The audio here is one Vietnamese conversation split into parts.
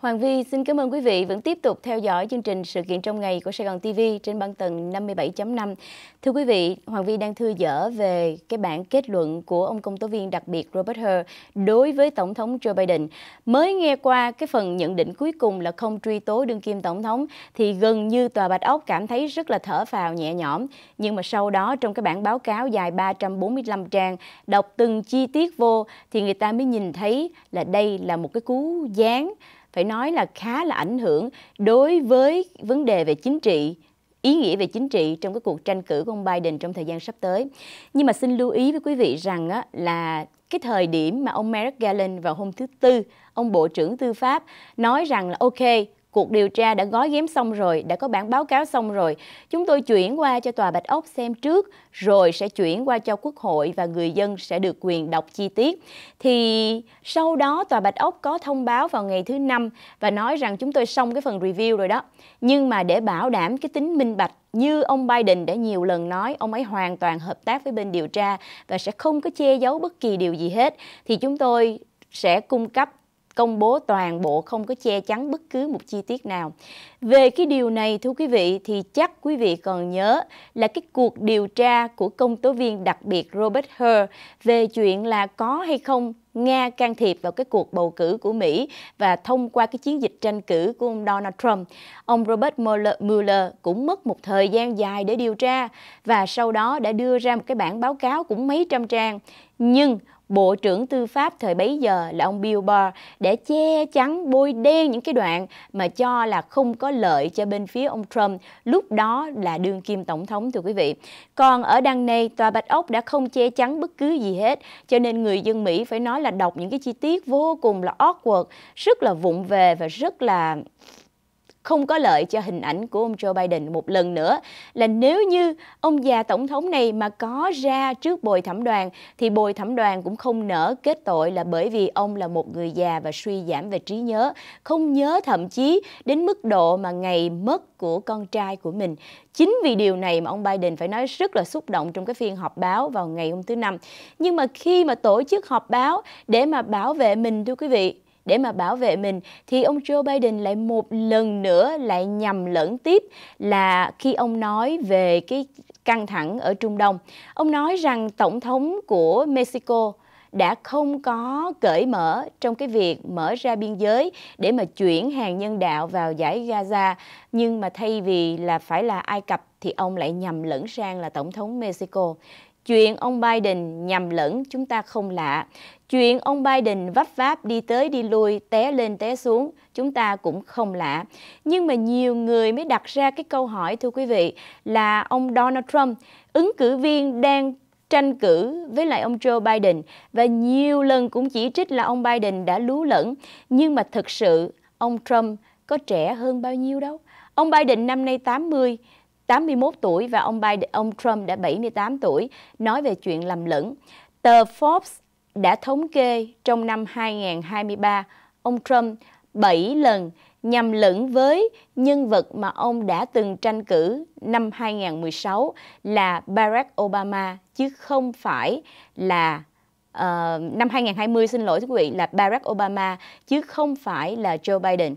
Hoàng Vi xin cảm ơn quý vị vẫn tiếp tục theo dõi chương trình sự kiện trong ngày của Sài Gòn TV trên băng tầng 57.5. Thưa quý vị, Hoàng Vi đang thưa dở về cái bản kết luận của ông công tố viên đặc biệt Robert Hur đối với Tổng thống Joe Biden. Mới nghe qua cái phần nhận định cuối cùng là không truy tố đương kim Tổng thống thì gần như Tòa Bạch Ốc cảm thấy rất là thở phào nhẹ nhõm. Nhưng mà sau đó trong cái bản báo cáo dài 345 trang, đọc từng chi tiết vô thì người ta mới nhìn thấy là đây là một cái cú gián phải nói là khá là ảnh hưởng đối với vấn đề về chính trị ý nghĩa về chính trị trong cái cuộc tranh cử của ông Biden trong thời gian sắp tới. Nhưng mà xin lưu ý với quý vị rằng á, là cái thời điểm mà ông Merrick Garland vào hôm thứ Tư, ông Bộ trưởng Tư pháp nói rằng là ok, cuộc điều tra đã gói ghém xong rồi, đã có bản báo cáo xong rồi. Chúng tôi chuyển qua cho Tòa Bạch Ốc xem trước, rồi sẽ chuyển qua cho Quốc hội và người dân sẽ được quyền đọc chi tiết. Thì sau đó Tòa Bạch Ốc có thông báo vào ngày thứ năm và nói rằng chúng tôi xong cái phần review rồi đó. Nhưng mà để bảo đảm cái tính minh bạch như ông Biden đã nhiều lần nói, ông ấy hoàn toàn hợp tác với bên điều tra và sẽ không có che giấu bất kỳ điều gì hết. Thì chúng tôi sẽ cung cấp công bố toàn bộ không có che chắn bất cứ một chi tiết nào. Về cái điều này thưa quý vị thì chắc quý vị còn nhớ là cái cuộc điều tra của công tố viên đặc biệt Robert Hur về chuyện là có hay không Nga can thiệp vào cái cuộc bầu cử của Mỹ và thông qua cái chiến dịch tranh cử của ông Donald Trump. Ông Robert Mueller, cũng mất một thời gian dài để điều tra và sau đó đã đưa ra một cái bản báo cáo cũng mấy trăm trang. Nhưng Bộ trưởng Tư pháp thời bấy giờ là ông Bill Barr để che chắn bôi đen những cái đoạn mà cho là không có lợi cho bên phía ông Trump lúc đó là đương kim tổng thống thưa quý vị. Còn ở đằng này, Tòa Bạch Ốc đã không che chắn bất cứ gì hết cho nên người dân Mỹ phải nói là đọc những cái chi tiết vô cùng là awkward, rất là vụng về và rất là không có lợi cho hình ảnh của ông Joe Biden một lần nữa là nếu như ông già tổng thống này mà có ra trước bồi thẩm đoàn thì bồi thẩm đoàn cũng không nỡ kết tội là bởi vì ông là một người già và suy giảm về trí nhớ, không nhớ thậm chí đến mức độ mà ngày mất của con trai của mình. Chính vì điều này mà ông Biden phải nói rất là xúc động trong cái phiên họp báo vào ngày hôm thứ năm. Nhưng mà khi mà tổ chức họp báo để mà bảo vệ mình thưa quý vị, để mà bảo vệ mình thì ông Joe Biden lại một lần nữa lại nhầm lẫn tiếp là khi ông nói về cái căng thẳng ở Trung Đông. Ông nói rằng tổng thống của Mexico đã không có cởi mở trong cái việc mở ra biên giới để mà chuyển hàng nhân đạo vào giải Gaza, nhưng mà thay vì là phải là Ai Cập thì ông lại nhầm lẫn sang là tổng thống Mexico. Chuyện ông Biden nhầm lẫn chúng ta không lạ. Chuyện ông Biden vấp váp đi tới đi lui, té lên té xuống, chúng ta cũng không lạ. Nhưng mà nhiều người mới đặt ra cái câu hỏi thưa quý vị là ông Donald Trump, ứng cử viên đang tranh cử với lại ông Joe Biden và nhiều lần cũng chỉ trích là ông Biden đã lú lẫn. Nhưng mà thực sự ông Trump có trẻ hơn bao nhiêu đâu. Ông Biden năm nay 80, 81 tuổi và ông Biden, ông Trump đã 78 tuổi, nói về chuyện lầm lẫn. Tờ Forbes đã thống kê trong năm 2023, ông Trump 7 lần nhầm lẫn với nhân vật mà ông đã từng tranh cử năm 2016 là Barack Obama chứ không phải là uh, năm 2020 xin lỗi quý vị là Barack Obama chứ không phải là Joe Biden.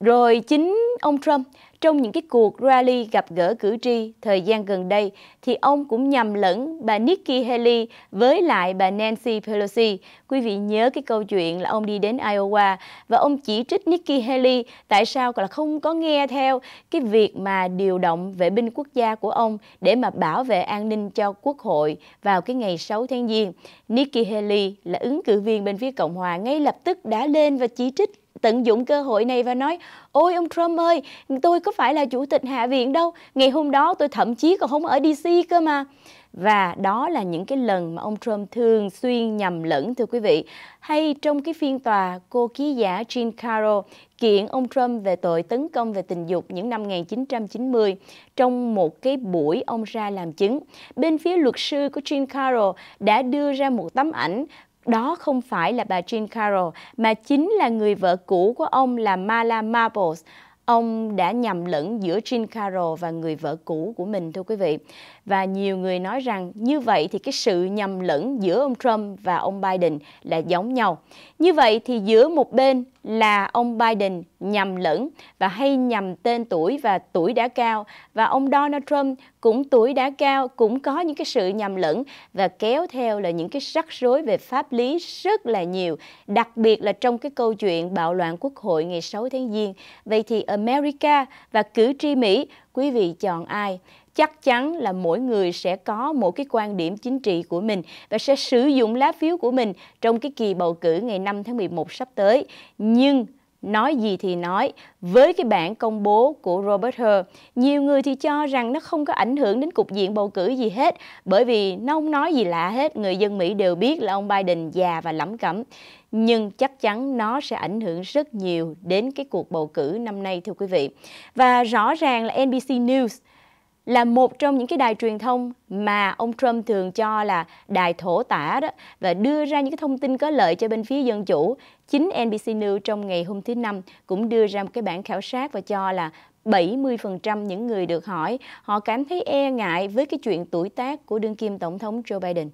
Rồi chính ông Trump trong những cái cuộc rally gặp gỡ cử tri thời gian gần đây, thì ông cũng nhầm lẫn bà Nikki Haley với lại bà Nancy Pelosi. Quý vị nhớ cái câu chuyện là ông đi đến Iowa và ông chỉ trích Nikki Haley tại sao là không có nghe theo cái việc mà điều động vệ binh quốc gia của ông để mà bảo vệ an ninh cho quốc hội vào cái ngày 6 tháng Giêng. Nikki Haley là ứng cử viên bên phía Cộng hòa ngay lập tức đã lên và chỉ trích tận dụng cơ hội này và nói Ôi ông Trump ơi, tôi có phải là chủ tịch Hạ viện đâu, ngày hôm đó tôi thậm chí còn không ở DC cơ mà. Và đó là những cái lần mà ông Trump thường xuyên nhầm lẫn thưa quý vị. Hay trong cái phiên tòa cô ký giả Jean Caro kiện ông Trump về tội tấn công về tình dục những năm 1990 trong một cái buổi ông ra làm chứng. Bên phía luật sư của Jean Caro đã đưa ra một tấm ảnh đó không phải là bà Jean Carroll mà chính là người vợ cũ của ông là Mala Marbles. Ông đã nhầm lẫn giữa Jean Carroll và người vợ cũ của mình thưa quý vị. Và nhiều người nói rằng như vậy thì cái sự nhầm lẫn giữa ông Trump và ông Biden là giống nhau. Như vậy thì giữa một bên là ông Biden nhầm lẫn và hay nhầm tên tuổi và tuổi đã cao và ông Donald Trump cũng tuổi đã cao cũng có những cái sự nhầm lẫn và kéo theo là những cái rắc rối về pháp lý rất là nhiều, đặc biệt là trong cái câu chuyện bạo loạn quốc hội ngày 6 tháng Giêng. Vậy thì America và cử tri Mỹ, quý vị chọn ai? chắc chắn là mỗi người sẽ có một cái quan điểm chính trị của mình và sẽ sử dụng lá phiếu của mình trong cái kỳ bầu cử ngày 5 tháng 11 sắp tới. Nhưng nói gì thì nói, với cái bản công bố của Robert Hur, nhiều người thì cho rằng nó không có ảnh hưởng đến cục diện bầu cử gì hết, bởi vì nó không nói gì lạ hết, người dân Mỹ đều biết là ông Biden già và lắm cẩm. Nhưng chắc chắn nó sẽ ảnh hưởng rất nhiều đến cái cuộc bầu cử năm nay thưa quý vị. Và rõ ràng là NBC News là một trong những cái đài truyền thông mà ông Trump thường cho là đài thổ tả đó và đưa ra những cái thông tin có lợi cho bên phía dân chủ. Chính NBC News trong ngày hôm thứ Năm cũng đưa ra một cái bản khảo sát và cho là 70% những người được hỏi họ cảm thấy e ngại với cái chuyện tuổi tác của đương kim Tổng thống Joe Biden.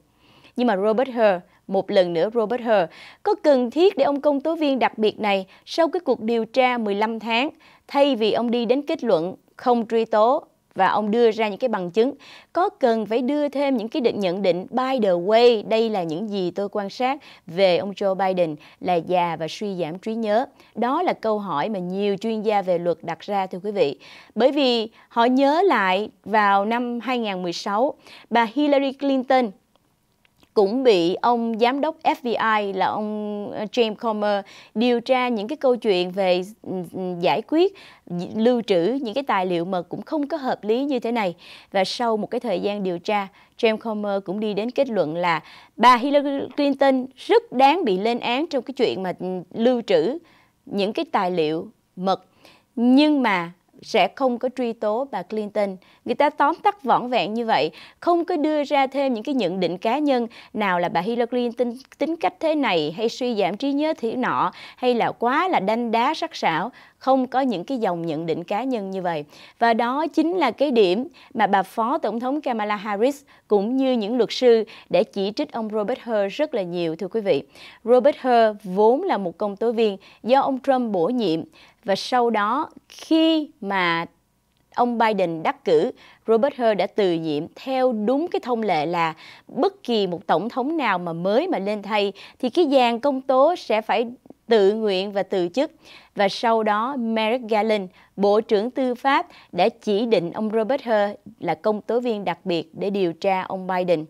Nhưng mà Robert Hur, một lần nữa Robert Hur, có cần thiết để ông công tố viên đặc biệt này sau cái cuộc điều tra 15 tháng, thay vì ông đi đến kết luận không truy tố và ông đưa ra những cái bằng chứng. Có cần phải đưa thêm những cái định nhận định by the way, đây là những gì tôi quan sát về ông Joe Biden là già và suy giảm trí nhớ. Đó là câu hỏi mà nhiều chuyên gia về luật đặt ra thưa quý vị. Bởi vì họ nhớ lại vào năm 2016, bà Hillary Clinton cũng bị ông giám đốc FBI là ông ờ, James Comer điều tra những cái câu chuyện về ừ, ừ, giải quyết lưu trữ những cái tài liệu mật cũng không có hợp lý như thế này. Và sau một cái thời gian điều tra, James Comer cũng đi đến kết luận là bà Hillary Clinton rất đáng bị lên án trong cái chuyện mà ừ, lưu trữ những cái tài liệu mật. Nhưng mà sẽ không có truy tố bà Clinton. Người ta tóm tắt võn vẹn như vậy, không có đưa ra thêm những cái nhận định cá nhân nào là bà Hillary Clinton tính cách thế này hay suy giảm trí nhớ thiểu nọ hay là quá là đanh đá sắc sảo, không có những cái dòng nhận định cá nhân như vậy. Và đó chính là cái điểm mà bà Phó Tổng thống Kamala Harris cũng như những luật sư đã chỉ trích ông Robert Hur rất là nhiều thưa quý vị. Robert Hur vốn là một công tố viên do ông Trump bổ nhiệm. Và sau đó khi mà ông Biden đắc cử, Robert Hur đã từ nhiệm theo đúng cái thông lệ là bất kỳ một tổng thống nào mà mới mà lên thay thì cái dàn công tố sẽ phải tự nguyện và từ chức. Và sau đó Merrick Garland, Bộ trưởng Tư pháp đã chỉ định ông Robert Hur là công tố viên đặc biệt để điều tra ông Biden.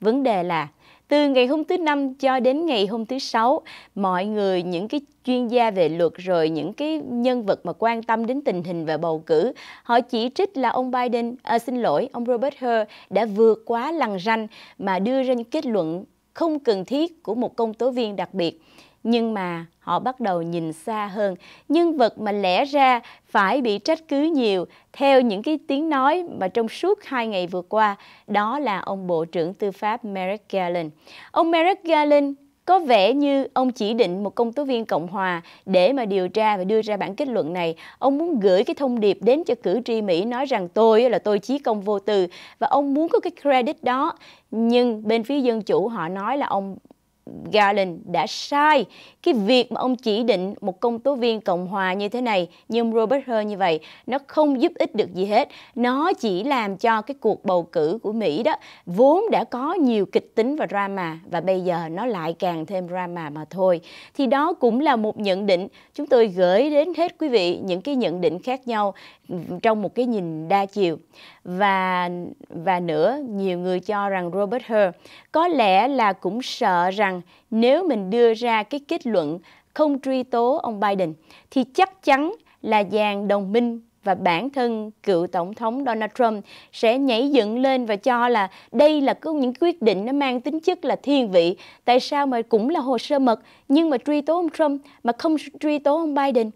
Vấn đề là từ ngày hôm thứ năm cho đến ngày hôm thứ sáu, mọi người những cái chuyên gia về luật rồi những cái nhân vật mà quan tâm đến tình hình và bầu cử, họ chỉ trích là ông Biden, à, xin lỗi, ông Robert Hur đã vượt quá lằn ranh mà đưa ra những kết luận không cần thiết của một công tố viên đặc biệt nhưng mà họ bắt đầu nhìn xa hơn nhân vật mà lẽ ra phải bị trách cứ nhiều theo những cái tiếng nói mà trong suốt hai ngày vừa qua đó là ông bộ trưởng tư pháp Merrick Garland ông Merrick Garland có vẻ như ông chỉ định một công tố viên Cộng hòa để mà điều tra và đưa ra bản kết luận này. Ông muốn gửi cái thông điệp đến cho cử tri Mỹ nói rằng tôi là tôi chí công vô tư và ông muốn có cái credit đó. Nhưng bên phía Dân Chủ họ nói là ông Garland đã sai cái việc mà ông chỉ định một công tố viên Cộng hòa như thế này như ông Robert Hearn như vậy nó không giúp ích được gì hết nó chỉ làm cho cái cuộc bầu cử của Mỹ đó vốn đã có nhiều kịch tính và drama và bây giờ nó lại càng thêm drama mà thôi thì đó cũng là một nhận định chúng tôi gửi đến hết quý vị những cái nhận định khác nhau trong một cái nhìn đa chiều và và nữa nhiều người cho rằng Robert Hur có lẽ là cũng sợ rằng nếu mình đưa ra cái kết luận không truy tố ông Biden thì chắc chắn là dàn đồng minh và bản thân cựu tổng thống Donald Trump sẽ nhảy dựng lên và cho là đây là có những quyết định nó mang tính chất là thiên vị. Tại sao mà cũng là hồ sơ mật nhưng mà truy tố ông Trump mà không truy tố ông Biden?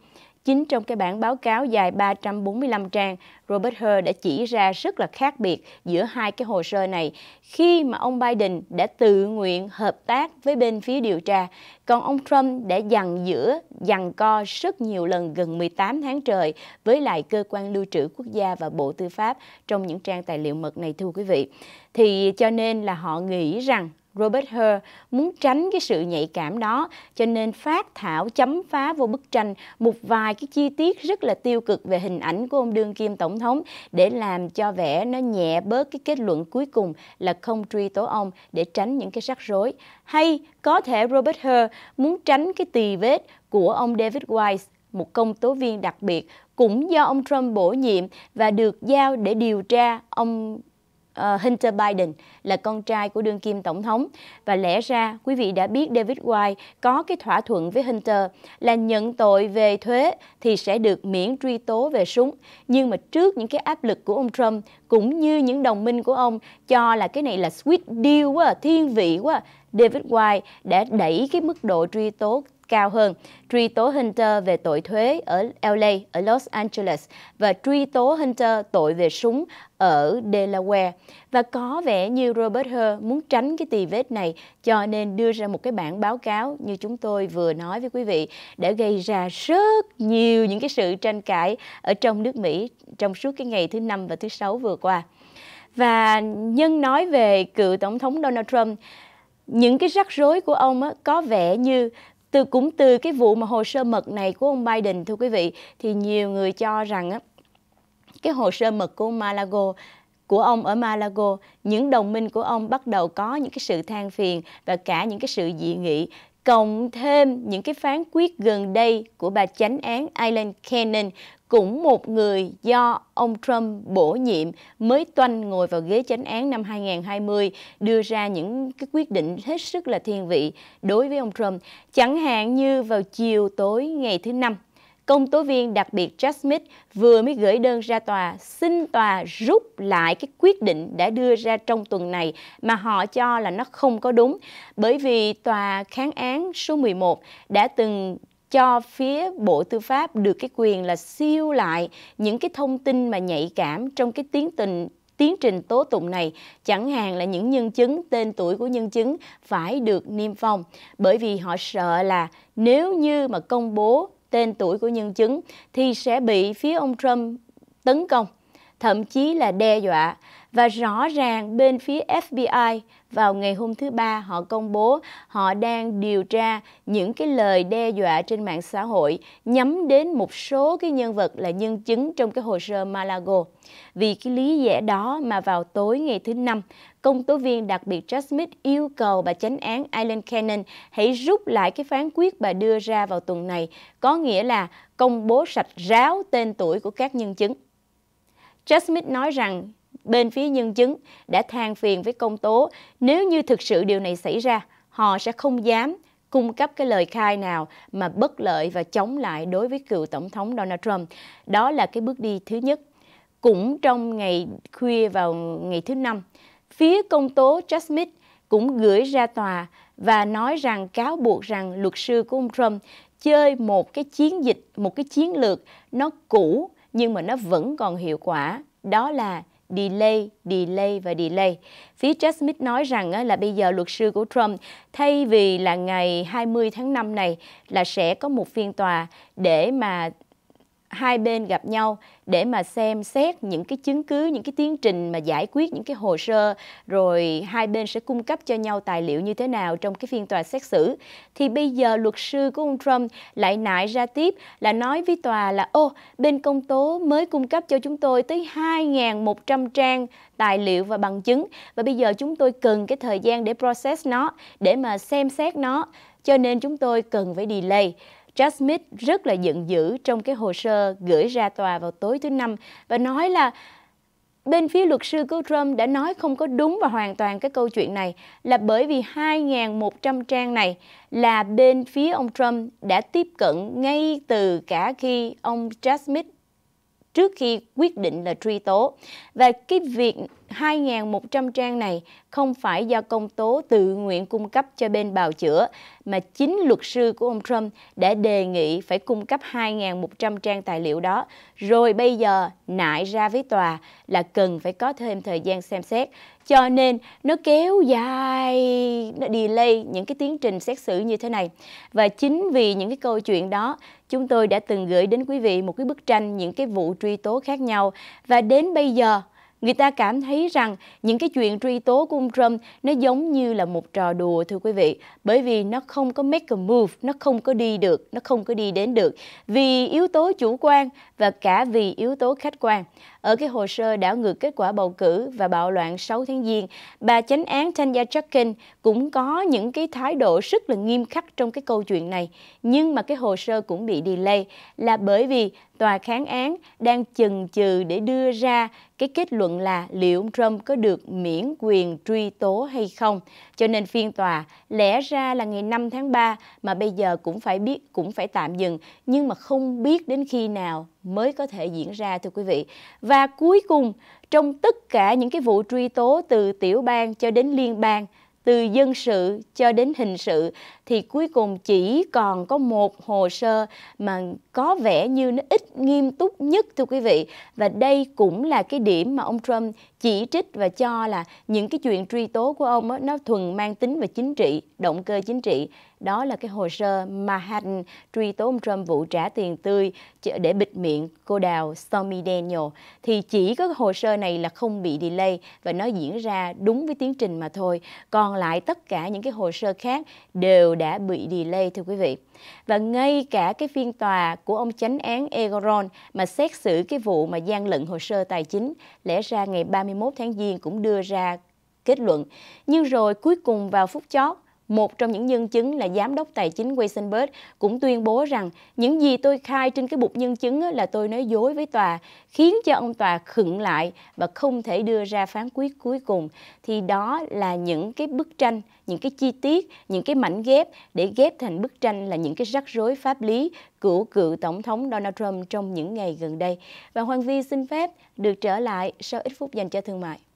Chính trong cái bản báo cáo dài 345 trang, Robert Hur đã chỉ ra rất là khác biệt giữa hai cái hồ sơ này khi mà ông Biden đã tự nguyện hợp tác với bên phía điều tra, còn ông Trump đã dằn giữa, dằn co rất nhiều lần gần 18 tháng trời với lại cơ quan lưu trữ quốc gia và Bộ Tư pháp trong những trang tài liệu mật này thưa quý vị. Thì cho nên là họ nghĩ rằng Robert Hur muốn tránh cái sự nhạy cảm đó cho nên phát thảo chấm phá vô bức tranh một vài cái chi tiết rất là tiêu cực về hình ảnh của ông đương kim tổng thống để làm cho vẻ nó nhẹ bớt cái kết luận cuối cùng là không truy tố ông để tránh những cái rắc rối hay có thể Robert Hur muốn tránh cái tì vết của ông David Weiss một công tố viên đặc biệt cũng do ông Trump bổ nhiệm và được giao để điều tra ông Ờ, Hunter Biden là con trai của đương kim tổng thống và lẽ ra quý vị đã biết David White có cái thỏa thuận với Hunter là nhận tội về thuế thì sẽ được miễn truy tố về súng nhưng mà trước những cái áp lực của ông Trump cũng như những đồng minh của ông cho là cái này là sweet deal quá thiên vị quá David White đã đẩy cái mức độ truy tố cao hơn, truy tố Hunter về tội thuế ở LA, ở Los Angeles và truy tố Hunter tội về súng ở Delaware. Và có vẻ như Robert Hur muốn tránh cái tì vết này cho nên đưa ra một cái bản báo cáo như chúng tôi vừa nói với quý vị đã gây ra rất nhiều những cái sự tranh cãi ở trong nước Mỹ trong suốt cái ngày thứ năm và thứ sáu vừa qua. Và nhân nói về cựu Tổng thống Donald Trump, những cái rắc rối của ông có vẻ như từ cũng từ cái vụ mà hồ sơ mật này của ông Biden thưa quý vị thì nhiều người cho rằng á, cái hồ sơ mật của Malago của ông ở Malago, những đồng minh của ông bắt đầu có những cái sự than phiền và cả những cái sự dị nghị cộng thêm những cái phán quyết gần đây của bà chánh án Eileen Cannon cũng một người do ông Trump bổ nhiệm mới toanh ngồi vào ghế chánh án năm 2020 đưa ra những cái quyết định hết sức là thiên vị đối với ông Trump. Chẳng hạn như vào chiều tối ngày thứ Năm, công tố viên đặc biệt Jack Smith vừa mới gửi đơn ra tòa xin tòa rút lại cái quyết định đã đưa ra trong tuần này mà họ cho là nó không có đúng bởi vì tòa kháng án số 11 đã từng cho phía Bộ Tư pháp được cái quyền là siêu lại những cái thông tin mà nhạy cảm trong cái tiến tình tiến trình tố tụng này, chẳng hạn là những nhân chứng, tên tuổi của nhân chứng phải được niêm phong, bởi vì họ sợ là nếu như mà công bố tên tuổi của nhân chứng thì sẽ bị phía ông Trump tấn công thậm chí là đe dọa. Và rõ ràng bên phía FBI vào ngày hôm thứ Ba họ công bố họ đang điều tra những cái lời đe dọa trên mạng xã hội nhắm đến một số cái nhân vật là nhân chứng trong cái hồ sơ Malago. Vì cái lý lẽ đó mà vào tối ngày thứ Năm, công tố viên đặc biệt Jack Smith yêu cầu bà chánh án Eileen Cannon hãy rút lại cái phán quyết bà đưa ra vào tuần này, có nghĩa là công bố sạch ráo tên tuổi của các nhân chứng. Jack Smith nói rằng bên phía nhân chứng đã than phiền với công tố nếu như thực sự điều này xảy ra, họ sẽ không dám cung cấp cái lời khai nào mà bất lợi và chống lại đối với cựu tổng thống Donald Trump. Đó là cái bước đi thứ nhất. Cũng trong ngày khuya vào ngày thứ năm, phía công tố Jack Smith cũng gửi ra tòa và nói rằng cáo buộc rằng luật sư của ông Trump chơi một cái chiến dịch, một cái chiến lược nó cũ nhưng mà nó vẫn còn hiệu quả, đó là delay, delay và delay. Phía Jack Smith nói rằng là bây giờ luật sư của Trump thay vì là ngày 20 tháng 5 này là sẽ có một phiên tòa để mà hai bên gặp nhau để mà xem xét những cái chứng cứ, những cái tiến trình mà giải quyết những cái hồ sơ rồi hai bên sẽ cung cấp cho nhau tài liệu như thế nào trong cái phiên tòa xét xử. Thì bây giờ luật sư của ông Trump lại nại ra tiếp là nói với tòa là ô bên công tố mới cung cấp cho chúng tôi tới 2.100 trang tài liệu và bằng chứng và bây giờ chúng tôi cần cái thời gian để process nó, để mà xem xét nó cho nên chúng tôi cần phải delay Jack Smith rất là giận dữ trong cái hồ sơ gửi ra tòa vào tối thứ Năm và nói là bên phía luật sư của Trump đã nói không có đúng và hoàn toàn cái câu chuyện này là bởi vì 2.100 trang này là bên phía ông Trump đã tiếp cận ngay từ cả khi ông Jack Smith trước khi quyết định là truy tố. Và cái việc 2.100 trang này không phải do công tố tự nguyện cung cấp cho bên bào chữa, mà chính luật sư của ông Trump đã đề nghị phải cung cấp 2.100 trang tài liệu đó. Rồi bây giờ nại ra với tòa là cần phải có thêm thời gian xem xét. Cho nên nó kéo dài, nó delay những cái tiến trình xét xử như thế này. Và chính vì những cái câu chuyện đó, chúng tôi đã từng gửi đến quý vị một cái bức tranh những cái vụ truy tố khác nhau. Và đến bây giờ, Người ta cảm thấy rằng những cái chuyện truy tố của ông Trump nó giống như là một trò đùa thưa quý vị, bởi vì nó không có make a move, nó không có đi được, nó không có đi đến được vì yếu tố chủ quan và cả vì yếu tố khách quan ở cái hồ sơ đảo ngược kết quả bầu cử và bạo loạn 6 tháng Giêng, bà chánh án Tanya Jackson cũng có những cái thái độ rất là nghiêm khắc trong cái câu chuyện này. Nhưng mà cái hồ sơ cũng bị delay là bởi vì tòa kháng án đang chần chừ để đưa ra cái kết luận là liệu ông Trump có được miễn quyền truy tố hay không. Cho nên phiên tòa lẽ ra là ngày 5 tháng 3 mà bây giờ cũng phải biết cũng phải tạm dừng nhưng mà không biết đến khi nào mới có thể diễn ra thưa quý vị. Và cuối cùng, trong tất cả những cái vụ truy tố từ tiểu bang cho đến liên bang, từ dân sự cho đến hình sự thì cuối cùng chỉ còn có một hồ sơ mà có vẻ như nó ít nghiêm túc nhất thưa quý vị và đây cũng là cái điểm mà ông Trump chỉ trích và cho là những cái chuyện truy tố của ông đó, nó thuần mang tính về chính trị, động cơ chính trị. Đó là cái hồ sơ Manhattan truy tố ông Trump vụ trả tiền tươi để bịt miệng cô đào Stormy Daniel. Thì chỉ có hồ sơ này là không bị delay và nó diễn ra đúng với tiến trình mà thôi. Còn lại tất cả những cái hồ sơ khác đều đã bị delay thưa quý vị. Và ngay cả cái phiên tòa của ông chánh án Egoron mà xét xử cái vụ mà gian lận hồ sơ tài chính lẽ ra ngày 31 tháng Giêng cũng đưa ra kết luận. Nhưng rồi cuối cùng vào phút chót, một trong những nhân chứng là giám đốc tài chính Weisenberg cũng tuyên bố rằng những gì tôi khai trên cái bục nhân chứng là tôi nói dối với tòa, khiến cho ông tòa khựng lại và không thể đưa ra phán quyết cuối cùng. Thì đó là những cái bức tranh, những cái chi tiết, những cái mảnh ghép để ghép thành bức tranh là những cái rắc rối pháp lý của cựu Tổng thống Donald Trump trong những ngày gần đây. Và Hoàng Vi xin phép được trở lại sau ít phút dành cho thương mại.